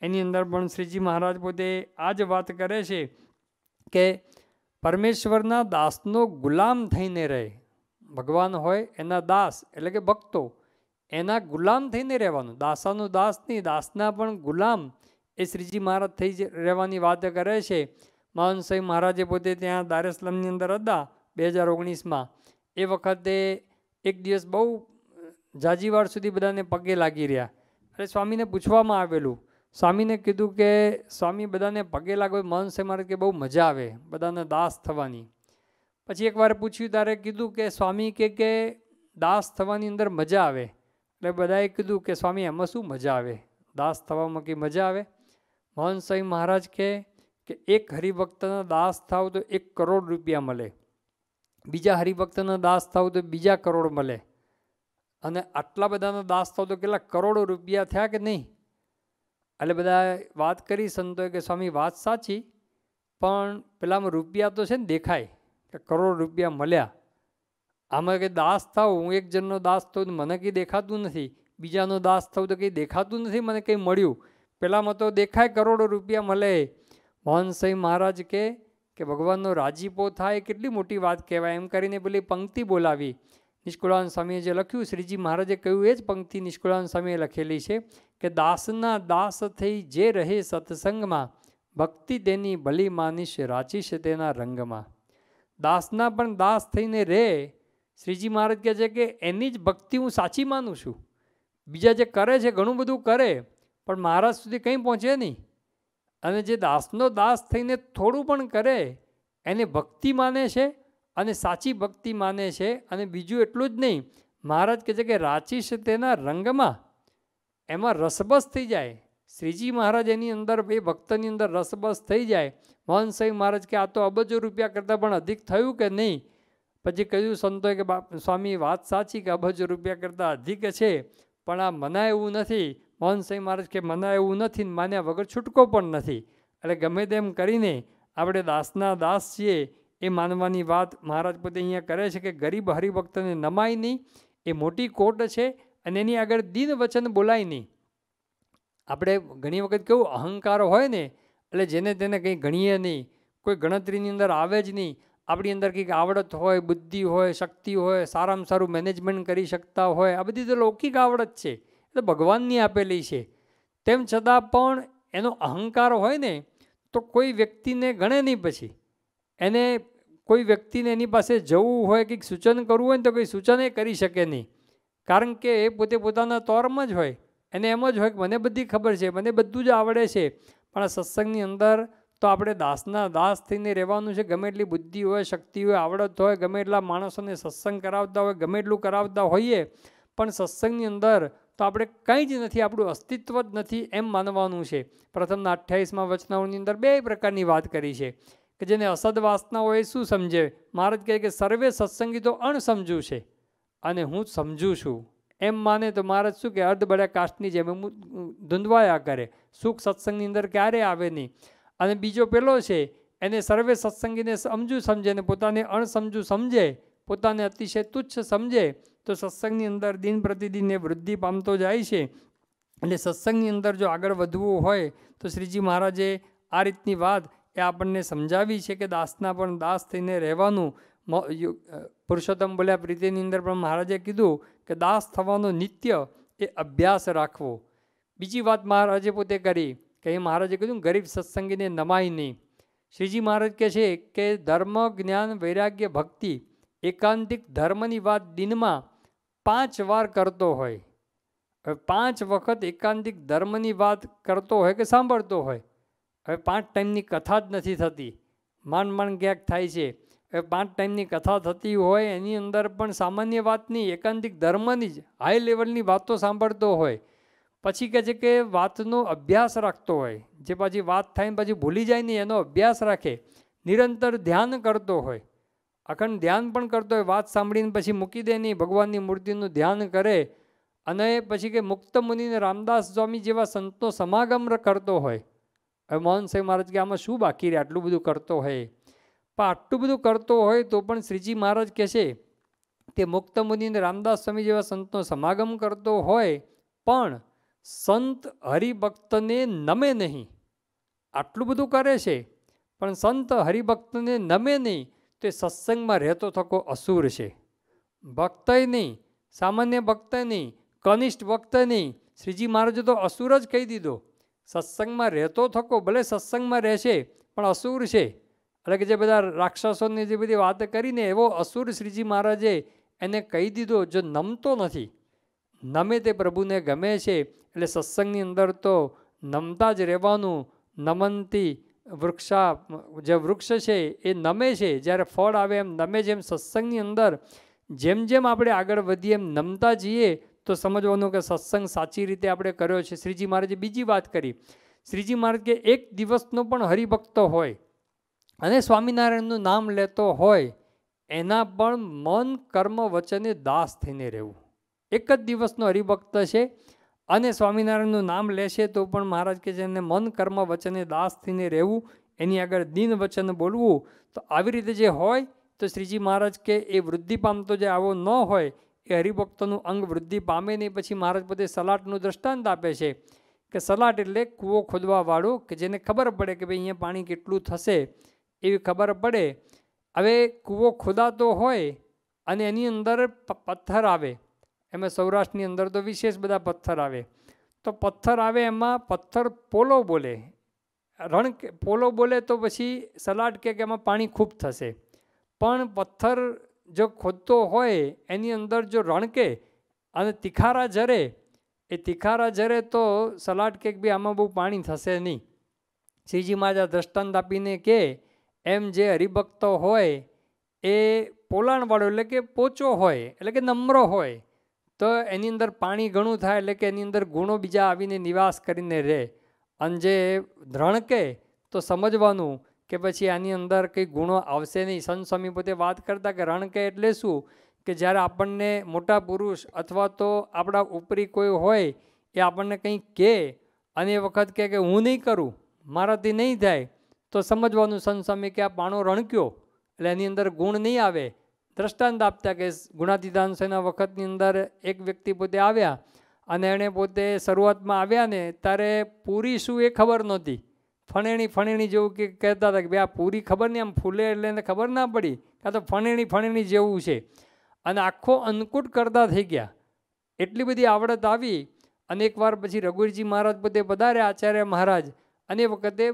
[SPEAKER 1] એની અંદર પણ શ્રીજી મહારાજ પોતે આ જ વાત કરે છે કે પરમેશ્વરના દાસનો ગુલામ થઈને રહે ભગવાન હોય એના દાસ એટલે કે ભક્તો એના ગુલામ થઈને રહેવાનું દાસાનું દાસ નહીં દાસના પણ ગુલામ એ શ્રીજી મહારાજ થઈ રહેવાની વાત કરે છે માન મહારાજે પોતે ત્યાં દારેસલમની અંદર હતા બે હજાર ઓગણીસમાં એ વખતે એક દિવસ બહુ જાજીવાર સુધી બધાને પગે લાગી રહ્યા એટલે સ્વામીને પૂછવામાં આવેલું સ્વામીને કીધું કે સ્વામી બધાને પગે લાગો મન મહારાજ કે બહુ મજા આવે બધાને દાસ થવાની પછી એકવાર પૂછ્યું તારે કીધું કે સ્વામી કે કે દાસ થવાની અંદર મજા આવે એટલે બધાએ કીધું કે સ્વામી એમાં શું મજા આવે દાસ થવામાં કંઈ મજા આવે મોહન મહારાજ કહે કે એક હરિભક્તના દાસ થાવ તો એક કરોડ રૂપિયા મળે બીજા હરિભક્તના દાસ થાવ તો બીજા કરોડ મળે અને આટલા બધાના દાસ થાવ તો કેટલા કરોડો રૂપિયા થયા કે નહીં એટલે બધા વાત કરી સંતોએ કે સ્વામી વાત સાચી પણ પેલામાં રૂપિયા તો છે ને દેખાય કે કરોડ રૂપિયા મળ્યા આમાં કે દાસ થાવ હું એક જણનો દાસ તો મને કંઈ દેખાતું નથી બીજાનો દાસ થવું તો કંઈ દેખાતું નથી મને કંઈ મળ્યું પહેલાંમાં તો દેખાય કરોડો રૂપિયા મળે મોહનસિંહ મહારાજ કે કે ભગવાનનો રાજીપો થાય કેટલી મોટી વાત કહેવાય એમ કરીને પેલી પંક્તિ બોલાવી નિષ્કુળાન સ્વામીએ જે લખ્યું શ્રીજી મહારાજે કહ્યું એ જ પંક્તિ નિષ્કુળાન સ્વામીએ લખેલી છે કે દાસના દાસ થઈ જે રહે સત્સંગમાં ભક્તિ તેની ભલી માનીશ રાચીશ તેના રંગમાં દાસના પણ દાસ થઈને રહે શ્રીજી મહારાજ કહે છે કે એની જ ભક્તિ હું સાચી માનું છું બીજા જે કરે છે ઘણું બધું કરે પણ મહારાજ સુધી કંઈ પહોંચે નહીં અને જે દાસનો દાસ થઈને થોડું પણ કરે એને ભક્તિ માને છે અને સાચી ભક્તિ માને છે અને બીજું એટલું જ નહીં મહારાજ કહે છે કે રાચીશ તેના રંગમાં એમાં રસબસ થઈ જાય શ્રીજી મહારાજ એની અંદર એ ભક્તની અંદર રસબસ થઈ જાય મોહનસિંહ મહારાજ કે આ તો અબજો રૂપિયા કરતાં પણ અધિક થયું કે નહીં પછી કહ્યું સંતોએ કે બાપ સ્વામી વાત સાચી કે અબજો રૂપિયા કરતાં અધિક છે પણ આ મનાય એવું નથી મોહનસિંહ મહારાજ કે મનાય એવું નથી માન્યા વગર છૂટકો પણ નથી એટલે ગમે તેમ કરીને આપણે દાસના દાસ છીએ એ માનવાની વાત મહારાજ પોતે અહીંયા કરે છે કે ગરીબ હરિભક્તને નમાય નહીં એ મોટી કોટ છે અને એની આગળ દિન વચન બોલાય નહીં આપણે ઘણી વખત કેવું અહંકાર હોય ને એટલે જેને તેને કંઈ ગણીએ નહીં કોઈ ગણતરીની અંદર આવે જ નહીં આપણી અંદર કંઈક આવડત હોય બુદ્ધિ હોય શક્તિ હોય સારામાં સારું મેનેજમેન્ટ કરી શકતા હોય આ બધી તો લૌકિક આવડત છે એટલે ભગવાનની આપેલી છે તેમ છતાં પણ એનો અહંકાર હોય ને તો કોઈ વ્યક્તિને ગણે નહીં પછી એને કોઈ વ્યક્તિને એની પાસે જવું હોય કંઈક સૂચન કરવું હોય ને તો કંઈ સૂચન એ કરી શકે નહીં કારણ કે એ પોતે પોતાના તોરમાં જ હોય એને એમ જ હોય કે મને બધી ખબર છે મને બધું જ આવડે છે પણ આ સત્સંગની અંદર તો આપણે દાસના દાસ થઈને રહેવાનું છે ગમે એટલી બુદ્ધિ હોય શક્તિ હોય આવડત હોય ગમે એટલા માણસોને સત્સંગ કરાવતા હોય ગમે એટલું કરાવતા હોઈએ પણ સત્સંગની અંદર તો આપણે કંઈ જ નથી આપણું અસ્તિત્વ જ નથી એમ માનવાનું છે પ્રથમના અઠ્યાવીસમાં વચનાઓની અંદર બે પ્રકારની વાત કરી છે કે જેને અસદ વાસના હોય શું સમજે મહારાજ કહે કે સર્વે સત્સંગી તો અણસમજું છે અને હું સમજું છું એમ માને તો મહારાજ શું કે અર્ધ બળ્યા કાસ્ટની જેમ એમ ધૂંધવાયા કરે સુખ સત્સંગની અંદર ક્યારે આવે નહીં અને બીજો પેલો છે એને સર્વે સત્સંગીને સમજુ સમજે અને પોતાને અણસમજુ સમજે પોતાને અતિશય તુચ્છ સમજે તો સત્સંગની અંદર દિન પ્રતિદિન એ વૃદ્ધિ પામતો જાય છે એટલે સત્સંગની અંદર જો આગળ વધવું હોય તો શ્રીજી મહારાજે આ રીતની વાત એ આપણને સમજાવી છે કે દાસના પણ દાસ થઈને રહેવાનું પુરુષોત્તમ બોલ્યા પ્રીતિની અંદર પણ મહારાજે કીધું કે દાસ થવાનો નિત્ય એ અભ્યાસ રાખવો બીજી વાત મહારાજે પોતે કરી કે એ મહારાજે કીધું ગરીબ સત્સંગીને નમાય નહીં શ્રીજી મહારાજ કહે છે કે ધર્મ જ્ઞાન વૈરાગ્ય ભક્તિ એકાંતિક ધર્મની વાત દિનમાં પાંચ વાર કરતો હોય હવે પાંચ વખત એકાંતિક ધર્મની વાત કરતો હોય કે સાંભળતો હોય હવે પાંચ ટાઈમની કથા જ નથી થતી માંડ માંડ ક્યાંક થાય છે એ પાંચ ટાઈમની કથા થતી હોય એની અંદર પણ સામાન્ય વાતની એકાંતિક ધર્મની જ હાઈ લેવલની વાતો સાંભળતો હોય પછી કહે છે કે વાતનો અભ્યાસ રાખતો હોય જે પછી વાત થાય પછી ભૂલી જાય નહીં એનો અભ્યાસ રાખે નિરંતર ધ્યાન કરતો હોય અખંડ ધ્યાન પણ કરતો હોય વાત સાંભળીને પછી મૂકી દે નહીં ભગવાનની મૂર્તિનું ધ્યાન કરે અને પછી કે મુક્ત મુનિને રામદાસ સ્વામી જેવા સંતનો સમાગમ કરતો હોય હવે મોહન સિંહ મહારાજ કે આમાં શું બાકી રહે આટલું બધું કરતો હોય પણ આટલું બધું કરતો હોય તો પણ શ્રીજી મહારાજ કહે છે તે મુક્ત મુનિને રામદાસ સ્વામી જેવા સંતનો સમાગમ કરતો હોય પણ સંત હરિભક્તને નમે નહીં આટલું બધું કરે છે પણ સંત હરિભક્તને નમે નહીં તો એ સત્સંગમાં રહેતો થકો અસુર છે ભક્તય નહીં સામાન્ય ભક્ત નહીં કનિષ્ઠ ભક્ત નહીં શ્રીજી મહારાજે તો અસુર જ કહી દીધો સત્સંગમાં રહેતો થકો ભલે સત્સંગમાં રહેશે પણ અસુર છે એટલે કે જે બધા રાક્ષસોની જે બધી વાત કરીને એવો અસુર શ્રીજી મહારાજે એને કહી દીધો જો નમતો નથી નમે તે પ્રભુને ગમે છે એટલે સત્સંગની અંદર તો નમતા જ રહેવાનું નમંતી વૃક્ષા જે વૃક્ષ છે એ નમે છે જ્યારે ફળ આવે એમ નમે જેમ સત્સંગની અંદર જેમ જેમ આપણે આગળ વધીએ એમ નમતા જઈએ તો સમજવાનું કે સત્સંગ સાચી રીતે આપણે કર્યો છે શ્રીજી મહારાજે બીજી વાત કરી શ્રીજી મહારાજ કે એક દિવસનો પણ હરિભક્ત હોય અને સ્વામિનારાયણનું નામ લેતો હોય એના પણ મન કર્મ વચને દાસ થઈને રહેવું એક જ દિવસનો હરિભક્ત છે અને સ્વામિનારાયણનું નામ લેશે તો પણ મહારાજ કે છે એને મન કર્મ વચને દાસ થઈને રહેવું એની આગળ દિન વચન બોલવું તો આવી રીતે જે હોય તો શ્રીજી મહારાજ કે એ વૃદ્ધિ પામતો જે આવો ન હોય એ હરિભક્તોનું અંગ વૃદ્ધિ પામે નહીં પછી મહારાજ પોતે સલાટનું દ્રષ્ટાંત આપે છે કે સલાટ એટલે કૂવો ખોદવાવાળો કે જેને ખબર પડે કે ભાઈ અહીંયા પાણી કેટલું થશે એવી ખબર પડે હવે કૂવો ખોદાતો હોય અને એની અંદર પથ્થર આવે એમાં સૌરાષ્ટ્રની અંદર તો વિશેષ બધા પથ્થર આવે તો પથ્થર આવે એમાં પથ્થર પોલો બોલે રણ પોલો બોલે તો પછી સલાડ કે એમાં પાણી ખૂબ થશે પણ પથ્થર જો ખોદતો હોય એની અંદર જો રણકે અને તિખારા જરે એ તિખારા જરે તો સલાડ કેક બી આમાં બહુ પાણી થશે નહીં શ્રીજી મહારાજા દ્રષ્ટાંત આપીને કે એમ જે હરિભક્તો હોય એ પોલાણવાળો એટલે કે પોચો હોય એટલે કે નમ્ર હોય તો એની અંદર પાણી ઘણું થાય એટલે કે એની અંદર ગુણો બીજા આવીને નિવાસ કરીને રહે અને જે ધ્રણકે તો સમજવાનું કે પછી આની અંદર કંઈ ગુણો આવશે નહીં સંત સ્વામી પોતે વાત કરતા કે રણકે એટલે શું કે જ્યારે આપણને મોટા પુરુષ અથવા તો આપણા ઉપરી કોઈ હોય એ આપણને કંઈ કહે અને એ વખત કહે કે હું નહીં કરું મારાથી નહીં થાય તો સમજવાનું સંસમી કે આ પાણો રણક્યો એટલે એની અંદર ગુણ નહીં આવે દ્રષ્ટાંત આપતા કે ગુણાતીદાનશયના વખતની અંદર એક વ્યક્તિ પોતે આવ્યા અને એણે પોતે શરૂઆતમાં આવ્યા ને ત્યારે પૂરી શું એ ખબર નહોતી ફણેણી ફણેણી જેવું કે કહેતા હતા કે ભાઈ આ પૂરી ખબર નહીં આમ ફૂલે એટલે એને ખબર ના પડી કાં તો ફણેણી ફણેણી જેવું છે અને આખો અન્નકૂટ કરતા થઈ ગયા એટલી બધી આવડત આવી અને એકવાર પછી રઘુરજી મહારાજ પોતે પધાર્યા આચાર્ય મહારાજ અને વખતે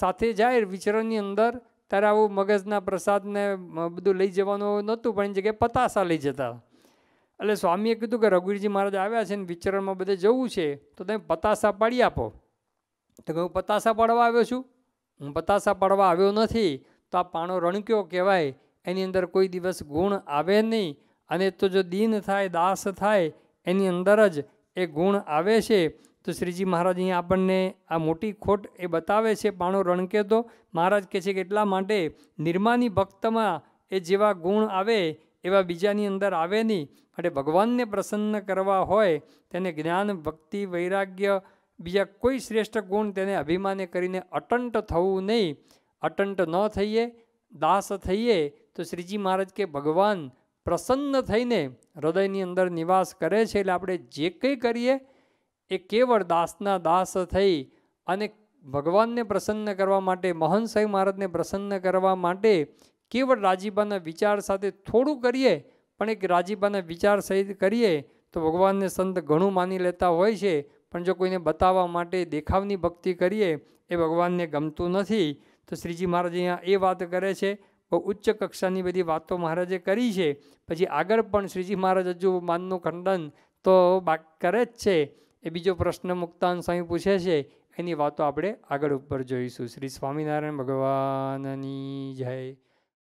[SPEAKER 1] સાથે જાય વિચરણની અંદર ત્યારે આવું મગજના પ્રસાદને બધું લઈ જવાનું નહોતું પણ એની જગ્યાએ પતાસા લઈ જતા એટલે સ્વામીએ કીધું કે રઘુવીરજી મહારાજ આવ્યા છે ને વિચરણમાં બધે જવું છે તો તમે પતાસા પાડી આપો તો હું પતાસા પાડવા આવ્યો છું હું પતાસા પાડવા આવ્યો નથી તો આ પાણો રણક્યો કહેવાય એની અંદર કોઈ દિવસ ગુણ આવે નહીં અને તો જો દીન થાય દાસ થાય એની અંદર જ એ ગુણ આવે છે તો શ્રીજી મહારાજ અહીંયા આપણને આ મોટી ખોટ એ બતાવે છે પાણો રણકેતો મહારાજ કહે છે કે એટલા માટે નિર્માની ભક્તમાં એ જેવા ગુણ આવે એવા બીજાની અંદર આવે નહીં માટે ભગવાનને પ્રસન્ન કરવા હોય તેને જ્ઞાન ભક્તિ વૈરાગ્ય બીજા કોઈ શ્રેષ્ઠ ગુણ તેને અભિમાને કરીને અટંટ થવું નહીં અટંટ ન થઈએ દાસ થઈએ તો શ્રીજી મહારાજ કે ભગવાન પ્રસન્ન થઈને હૃદયની અંદર નિવાસ કરે છે એટલે આપણે જે કંઈ કરીએ એ કેવળ દાસના દાસ થઈ અને ભગવાનને પ્રસન્ન કરવા માટે મહંત સાહેબ મહારાજને પ્રસન્ન કરવા માટે કેવળ રાજીબાના વિચાર સાથે થોડું કરીએ પણ એક રાજીબાના વિચાર સહિત કરીએ તો ભગવાનને સંત ઘણું માની લેતા હોય છે પણ જો કોઈને બતાવવા માટે દેખાવની ભક્તિ કરીએ એ ભગવાનને ગમતું નથી તો શ્રીજી મહારાજ અહીંયા એ વાત કરે છે બહુ ઉચ્ચ કક્ષાની બધી વાતો મહારાજે કરી છે પછી આગળ પણ શ્રીજી મહારાજ હજુ માનનું ખંડન તો કરે જ છે એ બીજો પ્રશ્ન મુક્તાન સ્વામી પૂછે છે એની વાતો આપણે આગળ ઉપર જોઈશું શ્રી સ્વામિનારાયણ ભગવાનની જય